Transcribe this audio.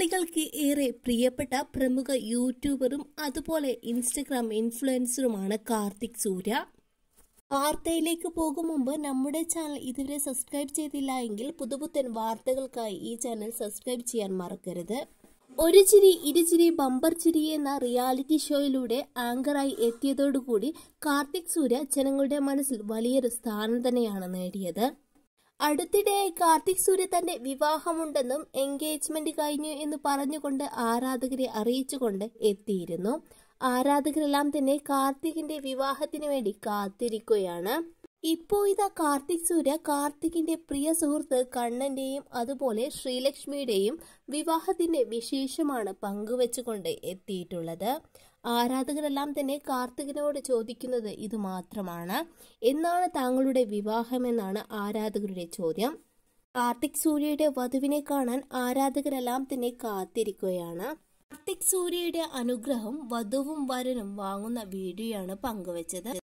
മലയാളികൾക്ക് ഏറെ പ്രിയപ്പെട്ട പ്രമുഖ യൂട്യൂബറും അതുപോലെ ഇൻസ്റ്റഗ്രാം ഇൻഫ്ലുവൻസറുമാണ് കാർത്തിക് സൂര്യ വാർത്തയിലേക്ക് പോകും മുമ്പ് നമ്മുടെ ചാനൽ ഇതുവരെ സബ്സ്ക്രൈബ് ചെയ്തില്ല എങ്കിൽ പുതുപുത്തൻ വാർത്തകൾക്കായി ഈ ചാനൽ സബ്സ്ക്രൈബ് ചെയ്യാൻ മറക്കരുത് ഒരു ചിരി ഇരുചിരി ബമ്പർ ചിരി എന്ന റിയാലിറ്റി ഷോയിലൂടെ ആങ്കറായി എത്തിയതോടുകൂടി കാർത്തിക് സൂര്യ ജനങ്ങളുടെ മനസ്സിൽ വലിയൊരു സ്ഥാനം തന്നെയാണ് നേടിയത് അടുത്തിടെയായി കാർത്തിക് സൂര്യ തന്റെ വിവാഹമുണ്ടെന്നും എൻഗേജ്മെന്റ് കഴിഞ്ഞു എന്ന് പറഞ്ഞുകൊണ്ട് ആരാധകരെ അറിയിച്ചുകൊണ്ട് എത്തിയിരുന്നു ആരാധകരെല്ലാം തന്നെ കാർത്തികിന്റെ വിവാഹത്തിന് വേണ്ടി കാത്തിരിക്കുകയാണ് ഇപ്പോ ഇതാ കാർത്തിക് സൂര്യ കാർത്തികിന്റെ പ്രിയ സുഹൃത്ത് കണ്ണന്റെയും അതുപോലെ ശ്രീലക്ഷ്മിയുടെയും വിവാഹത്തിന്റെ വിശേഷമാണ് പങ്കുവെച്ചുകൊണ്ട് എത്തിയിട്ടുള്ളത് ആരാധകരെല്ലാം തന്നെ കാർത്തികനോട് ചോദിക്കുന്നത് ഇത് മാത്രമാണ് എന്നാണ് താങ്കളുടെ വിവാഹമെന്നാണ് ആരാധകരുടെ ചോദ്യം കാർത്തിക് സൂര്യയുടെ വധുവിനെ കാണാൻ ആരാധകരെല്ലാം തന്നെ കാത്തിരിക്കുകയാണ് കാർത്തിക് സൂര്യയുടെ അനുഗ്രഹം വധുവും വരനും വാങ്ങുന്ന വീഡിയോയാണ് പങ്കുവച്ചത്